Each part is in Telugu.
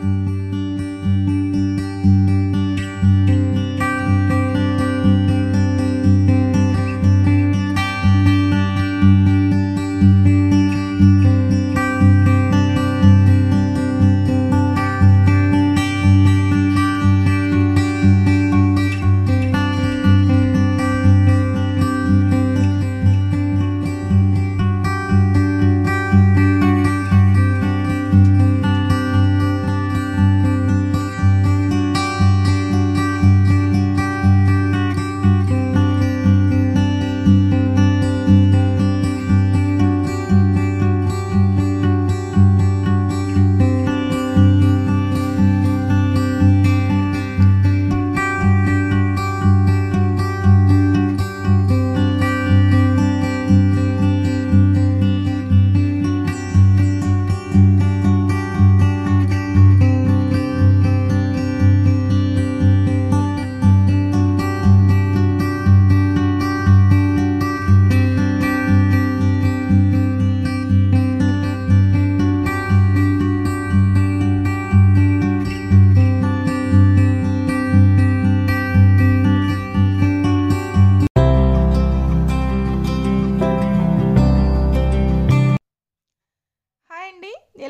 Thank you.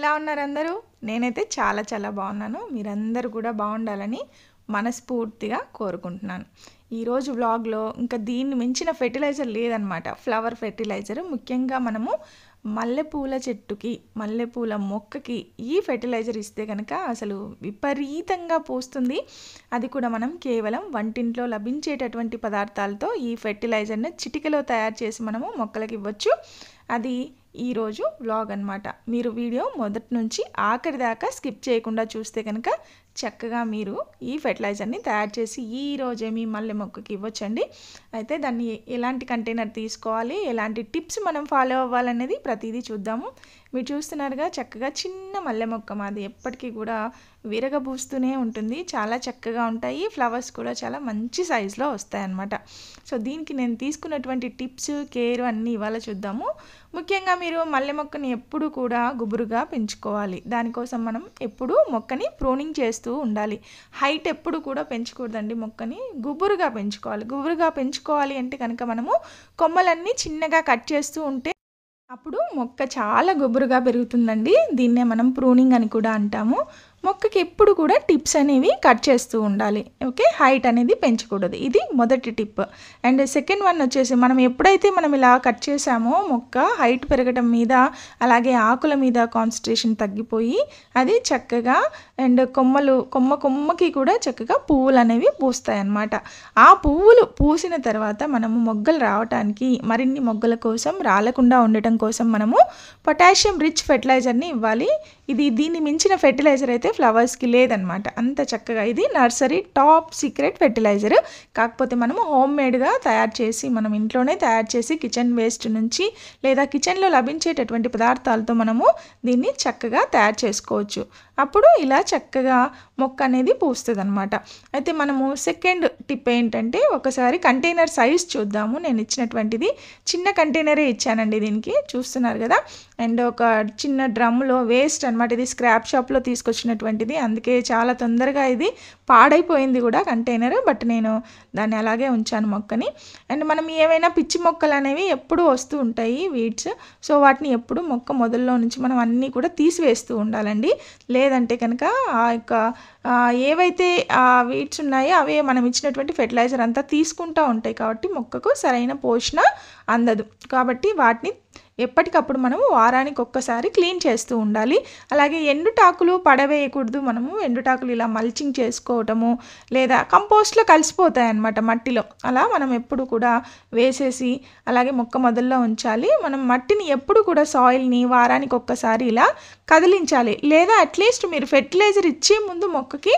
ఎలా ఉన్నారు అందరూ నేనైతే చాలా చాలా బాగున్నాను మీరందరూ కూడా బాగుండాలని మనస్ఫూర్తిగా కోరుకుంటున్నాను ఈరోజు వ్లాగ్లో ఇంకా దీన్ని మించిన ఫెర్టిలైజర్ లేదనమాట ఫ్లవర్ ఫెర్టిలైజర్ ముఖ్యంగా మనము మల్లెపూల చెట్టుకి మల్లెపూల మొక్కకి ఈ ఫెర్టిలైజర్ ఇస్తే కనుక అసలు విపరీతంగా పోస్తుంది అది కూడా మనం కేవలం వంటింట్లో లభించేటటువంటి పదార్థాలతో ఈ ఫెర్టిలైజర్ని చిటికలో తయారు చేసి మనము మొక్కలకి ఇవ్వచ్చు అది ఈరోజు వ్లాగ్ అనమాట మీరు వీడియో మొదటి నుంచి ఆఖరి దాకా స్కిప్ చేయకుండా చూస్తే కనుక చక్కగా మీరు ఈ ఫెర్టిలైజర్ని తయారు చేసి ఈ మీ మల్లె మొక్కకి ఇవ్వచ్చండి అయితే దాన్ని ఎలాంటి కంటైనర్ తీసుకోవాలి ఎలాంటి టిప్స్ మనం ఫాలో అవ్వాలనేది ప్రతిదీ చూద్దాము మీరు చూస్తున్నారుగా చక్కగా చిన్న మల్లె మొక్క మాది ఎప్పటికీ కూడా విరగబూస్తూనే ఉంటుంది చాలా చక్కగా ఉంటాయి ఫ్లవర్స్ కూడా చాలా మంచి సైజులో అన్నమాట సో దీనికి నేను తీసుకున్నటువంటి టిప్స్ కేర్ అన్నీ ఇవాళ చూద్దాము ముఖ్యంగా మీరు మల్లె మొక్కని ఎప్పుడు కూడా గుబురుగా పెంచుకోవాలి దానికోసం మనం ఎప్పుడు మొక్కని ప్రూనింగ్ చేస్తూ ఉండాలి హైట్ ఎప్పుడు కూడా పెంచకూడదండి మొక్కని గుబురుగా పెంచుకోవాలి గుబురుగా పెంచుకోవాలి అంటే కనుక మనము కొమ్మలన్నీ చిన్నగా కట్ చేస్తూ ఉంటే అప్పుడు మొక్క చాలా గుబురుగా పెరుగుతుందండి దీన్నే మనం ప్రూనింగ్ అని కూడా అంటాము మొక్కకి ఎప్పుడు కూడా టిప్స్ అనేవి కట్ చేస్తూ ఉండాలి ఓకే హైట్ అనేది పెంచకూడదు ఇది మొదటి టిప్ అండ్ సెకండ్ వన్ వచ్చేసి మనం ఎప్పుడైతే మనం ఇలా కట్ చేసామో మొక్క హైట్ పెరగడం మీద అలాగే ఆకుల మీద కాన్సన్ట్రేషన్ తగ్గిపోయి అది చక్కగా అండ్ కొమ్మలు కొమ్మ కొమ్మకి కూడా చక్కగా పువ్వులు అనేవి పూస్తాయి అన్నమాట ఆ పువ్వులు పూసిన తర్వాత మనము మొగ్గలు రావటానికి మరిన్ని మొగ్గల కోసం రాలకుండా ఉండటం కోసం మనము పొటాషియం రిచ్ ఫెర్టిలైజర్ని ఇవ్వాలి ఇది దీన్ని మించిన ఫెర్టిలైజర్ అయితే ఫ్లవర్స్కి లేదనమాట అంత చక్కగా ఇది నర్సరీ టాప్ సీక్రెట్ ఫెర్టిలైజర్ కాకపోతే మనము హోమ్ మేడ్గా తయారు చేసి మనం ఇంట్లోనే తయారు చేసి కిచెన్ వేస్ట్ నుంచి లేదా కిచెన్లో లభించేటటువంటి పదార్థాలతో మనము దీన్ని చక్కగా తయారు చేసుకోవచ్చు అప్పుడు ఇలా చక్కగా మొక్క అనేది పూస్తుంది అనమాట అయితే మనము సెకండ్ టిప్ ఏంటంటే ఒకసారి కంటైనర్ సైజ్ చూద్దాము నేను ఇచ్చినటువంటిది చిన్న కంటైనరే ఇచ్చానండి దీనికి చూస్తున్నారు కదా అండ్ ఒక చిన్న డ్రమ్లో వేస్ట్ అనమాట ఇది స్క్రాప్ షాప్లో తీసుకొచ్చినటువంటిది అందుకే చాలా తొందరగా ఇది పాడైపోయింది కూడా కంటైనర్ బట్ నేను దాన్ని అలాగే ఉంచాను మొక్కని అండ్ మనం ఏవైనా పిచ్చి మొక్కలు అనేవి ఎప్పుడూ వస్తూ ఉంటాయి వీడ్స్ సో వాటిని ఎప్పుడు మొక్క మొదల్లో నుంచి మనం అన్నీ కూడా తీసివేస్తూ ఉండాలండి లేదంటే కనుక ఆ యొక్క ఏవైతే వీట్స్ ఉన్నాయో అవే మనం ఇచ్చినటువంటి ఫెర్టిలైజర్ అంతా తీసుకుంటూ ఉంటాయి కాబట్టి మొక్కకు సరైన పోషణ అందదు కాబట్టి వాటిని ఎప్పటికప్పుడు మనము వారానికి ఒక్కసారి క్లీన్ చేస్తూ ఉండాలి అలాగే ఎండుటాకులు పడవేయకూడదు మనము ఎండుటాకులు ఇలా మల్చింగ్ చేసుకోవటము లేదా కంపోస్ట్లో కలిసిపోతాయి అన్నమాట మట్టిలో అలా మనం ఎప్పుడు కూడా వేసేసి అలాగే మొక్క మొదల్లో ఉంచాలి మనం మట్టిని ఎప్పుడు కూడా సాయిల్ని వారానికి ఒక్కసారి ఇలా కదిలించాలి లేదా అట్లీస్ట్ మీరు ఫెర్టిలైజర్ ఇచ్చే ముందు మొక్కకి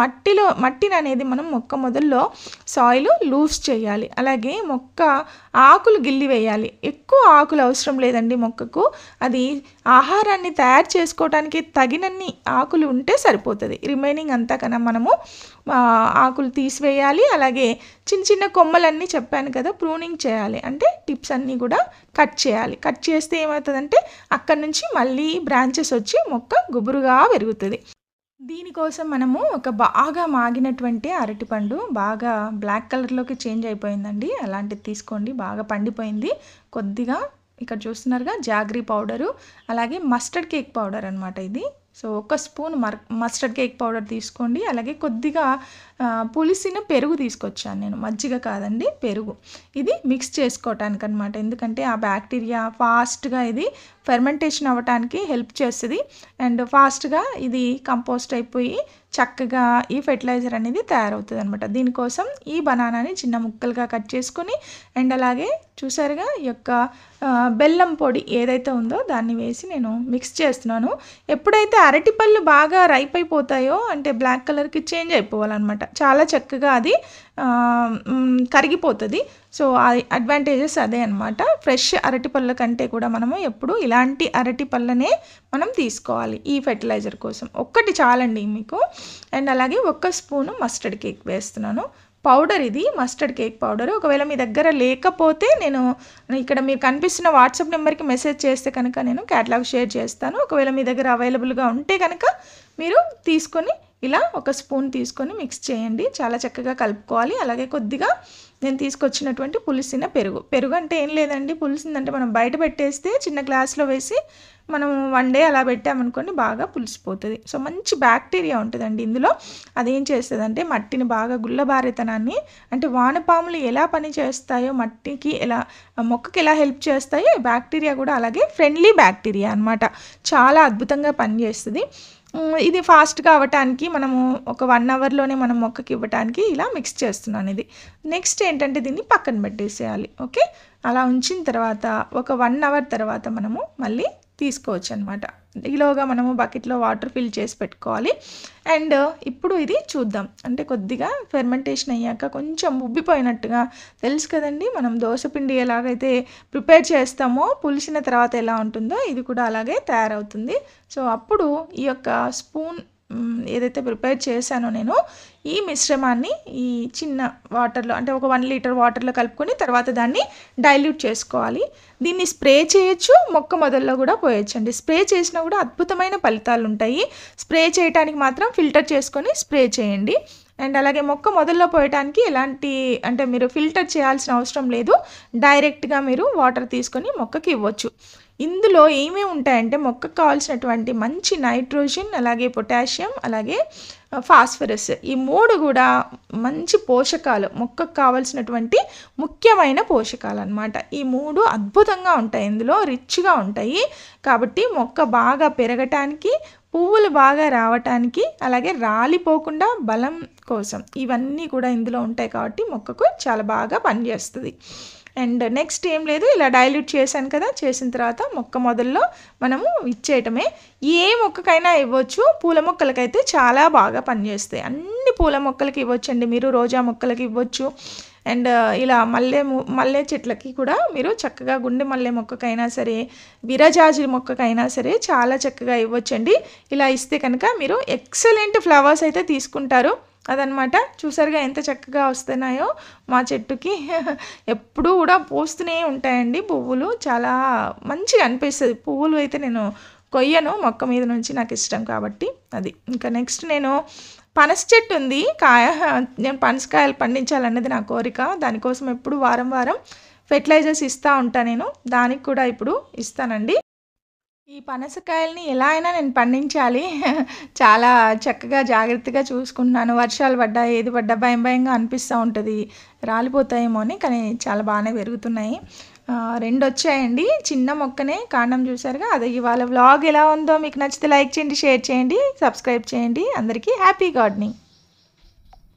మట్టిలో మట్టిని అనేది మనం మొక్క మొదల్లో సాయిల్ లూజ్ చేయాలి అలాగే మొక్క ఆకులు గిల్లి వేయాలి ఎక్కువ ఆకులు అవసరం లేదండి మొక్కకు అది ఆహారాన్ని తయారు చేసుకోవడానికి తగినన్ని ఆకులు ఉంటే సరిపోతుంది రిమైనింగ్ అంతా కన్నా మనము ఆకులు తీసివేయాలి అలాగే చిన్న చిన్న కొమ్మలన్నీ చెప్పాను కదా ప్రూనింగ్ చేయాలి అంటే టిప్స్ అన్నీ కూడా కట్ చేయాలి కట్ చేస్తే ఏమవుతుందంటే అక్కడ నుంచి మళ్ళీ బ్రాంచెస్ వచ్చి మొక్క గుబురుగా పెరుగుతుంది దీనికోసం మనము ఒక బాగా మాగినటువంటి అరటిపండు బాగా బ్లాక్ కలర్లోకి చేంజ్ అయిపోయిందండి అలాంటిది తీసుకోండి బాగా పండిపోయింది కొద్దిగా ఇక్కడ చూస్తున్నారుగా జాగ్రీ పౌడరు అలాగే మస్టర్డ్ కేక్ పౌడర్ అనమాట ఇది సో ఒక స్పూన్ మర్ మస్టర్డ్ కేక్ పౌడర్ తీసుకోండి అలాగే కొద్దిగా పులిసిన పెరుగు తీసుకొచ్చాను నేను మజ్జిగ కాదండి పెరుగు ఇది మిక్స్ చేసుకోవటానికి అనమాట ఎందుకంటే ఆ బ్యాక్టీరియా ఫాస్ట్గా ఇది ఫెర్మెంటేషన్ అవ్వటానికి హెల్ప్ చేస్తుంది అండ్ ఫాస్ట్గా ఇది కంపోస్ట్ అయిపోయి చక్కగా ఈ ఫెర్టిలైజర్ అనేది తయారవుతుంది అనమాట దీనికోసం ఈ బనానాని చిన్న ముక్కలుగా కట్ చేసుకొని అండ్ అలాగే చూసారుగా ఈ యొక్క బెల్లం పొడి ఏదైతే ఉందో దాన్ని వేసి నేను మిక్స్ చేస్తున్నాను ఎప్పుడైతే అరటిపళ్ళు బాగా రైప్ అయిపోతాయో అంటే బ్లాక్ కలర్కి చేంజ్ అయిపోవాలన్నమాట చాలా చక్కగా అది కరిగిపోతుంది సో అడ్వాంటేజెస్ అదే అనమాట ఫ్రెష్ అరటి పళ్ళ కంటే కూడా మనము ఎప్పుడు ఇలాంటి అరటి పళ్ళనే మనం తీసుకోవాలి ఈ ఫెర్టిలైజర్ కోసం ఒక్కటి చాలండి మీకు అండ్ అలాగే ఒక్క స్పూను మస్టర్డ్ కేక్ వేస్తున్నాను పౌడర్ ఇది మస్టర్డ్ కేక్ పౌడర్ ఒకవేళ మీ దగ్గర లేకపోతే నేను ఇక్కడ మీరు కనిపిస్తున్న వాట్సాప్ నెంబర్కి మెసేజ్ చేస్తే కనుక నేను క్యాటలాగ్ షేర్ చేస్తాను ఒకవేళ మీ దగ్గర అవైలబుల్గా ఉంటే కనుక మీరు తీసుకొని ఇలా ఒక స్పూన్ తీసుకొని మిక్స్ చేయండి చాలా చక్కగా కలుపుకోవాలి అలాగే కొద్దిగా నేను తీసుకొచ్చినటువంటి పులిసిన పెరుగు పెరుగు అంటే ఏం లేదండి పులిసిందంటే మనం బయట పెట్టేస్తే చిన్న గ్లాస్లో వేసి మనం వన్ డే అలా పెట్టామనుకోండి బాగా పులిసిపోతుంది సో మంచి బ్యాక్టీరియా ఉంటుందండి ఇందులో అదేం చేస్తుందంటే మట్టిని బాగా గుల్లబారితనాన్ని అంటే వానపాములు ఎలా పని చేస్తాయో మట్టికి ఎలా మొక్కకి ఎలా హెల్ప్ చేస్తాయో బ్యాక్టీరియా కూడా అలాగే ఫ్రెండ్లీ బ్యాక్టీరియా అనమాట చాలా అద్భుతంగా పనిచేస్తుంది ఇది ఫాస్ట్గా అవ్వటానికి మనము ఒక వన్ అవర్లోనే మనం మొక్కకి ఇవ్వటానికి ఇలా మిక్స్ చేస్తున్నాను ఇది నెక్స్ట్ ఏంటంటే దీన్ని పక్కన పెట్టేసేయాలి ఓకే అలా ఉంచిన తర్వాత ఒక వన్ అవర్ తర్వాత మనము మళ్ళీ తీసుకోవచ్చు అనమాట ఈలోగా మనము బకెట్లో వాటర్ ఫిల్ చేసి పెట్టుకోవాలి అండ్ uh, ఇప్పుడు ఇది చూద్దాం అంటే కొద్దిగా ఫెర్మెంటేషన్ అయ్యాక కొంచెం ఉబ్బిపోయినట్టుగా తెలుసు కదండి మనం దోశపిండి ఎలాగైతే ప్రిపేర్ చేస్తామో పులిసిన తర్వాత ఎలా ఉంటుందో ఇది కూడా అలాగే తయారవుతుంది సో అప్పుడు ఈ యొక్క స్పూన్ ఏదైతే ప్రిపేర్ చేశానో నేను ఈ మిశ్రమాన్ని ఈ చిన్న వాటర్లో అంటే ఒక వన్ లీటర్ వాటర్లో కలుపుకొని తర్వాత దాన్ని డైల్యూట్ చేసుకోవాలి దీన్ని స్ప్రే చేయొచ్చు మొక్క మొదల్లో కూడా పోయొచ్చండి స్ప్రే చేసినా కూడా అద్భుతమైన ఫలితాలు ఉంటాయి స్ప్రే చేయడానికి మాత్రం ఫిల్టర్ చేసుకొని స్ప్రే చేయండి అండ్ అలాగే మొక్క మొదల్లో పోయటానికి ఎలాంటి అంటే మీరు ఫిల్టర్ చేయాల్సిన అవసరం లేదు డైరెక్ట్గా మీరు వాటర్ తీసుకొని మొక్కకి ఇవ్వచ్చు ఇందులో ఏమేమి ఉంటాయంటే మొక్కకు కావాల్సినటువంటి మంచి నైట్రోజన్ అలాగే పొటాషియం అలాగే ఫాస్ఫరస్ ఈ మూడు కూడా మంచి పోషకాలు మొక్కకు కావాల్సినటువంటి ముఖ్యమైన పోషకాలు అనమాట ఈ మూడు అద్భుతంగా ఉంటాయి ఇందులో రిచ్గా ఉంటాయి కాబట్టి మొక్క బాగా పెరగటానికి పువ్వులు బాగా రావటానికి అలాగే రాలిపోకుండా బలం కోసం ఇవన్నీ కూడా ఇందులో ఉంటాయి కాబట్టి మొక్కకు చాలా బాగా పనిచేస్తుంది అండ్ నెక్స్ట్ ఏం లేదు ఇలా డైల్యూట్ చేశాను కదా చేసిన తర్వాత మొక్క మొదల్లో మనము ఇచ్చేయటమే ఏ మొక్కకైనా ఇవ్వచ్చు పూల మొక్కలకైతే చాలా బాగా పనిచేస్తాయి అన్ని పూల మొక్కలకి ఇవ్వచ్చండి మీరు రోజా మొక్కలకి ఇవ్వచ్చు అండ్ uh, ఇలా మల్లె మల్లె చెట్లకి కూడా మీరు చక్కగా గుండె మల్లె మొక్కకైనా సరే విరజాజి మొక్కకైనా సరే చాలా చక్కగా ఇవ్వచ్చండి ఇలా ఇస్తే కనుక మీరు ఎక్సలెంట్ ఫ్లవర్స్ అయితే తీసుకుంటారు అదనమాట చూసారుగా ఎంత చక్కగా వస్తున్నాయో మా చెట్టుకి ఎప్పుడూ కూడా పోస్తూనే ఉంటాయండి పువ్వులు చాలా మంచిగా అనిపిస్తుంది పువ్వులు అయితే నేను కొయ్యను మొక్క మీద నుంచి నాకు ఇష్టం కాబట్టి అది ఇంకా నెక్స్ట్ నేను పనస చెట్టు ఉంది కాయ నేను పనసకాయలు పండించాలన్నది నా కోరిక దానికోసం ఎప్పుడు వారం వారం ఫెర్టిలైజర్స్ ఇస్తూ ఉంటాను నేను దానికి కూడా ఇప్పుడు ఇస్తానండి ఈ పనసకాయల్ని ఎలా అయినా నేను పండించాలి చాలా చక్కగా జాగ్రత్తగా చూసుకుంటున్నాను వర్షాలు పడ్డా ఏది పడ్డా భయం భయంగా అనిపిస్తూ ఉంటుంది రాలిపోతాయేమో అని కానీ చాలా బాగానే పెరుగుతున్నాయి రెండు వచ్చాయండి చిన్న మొక్కనే కాండం చూసారుగా అది ఇవాళ వ్లాగ్ ఎలా ఉందో మీకు నచ్చితే లైక్ చేయండి షేర్ చేయండి సబ్స్క్రైబ్ చేయండి అందరికీ హ్యాపీ గార్డెనింగ్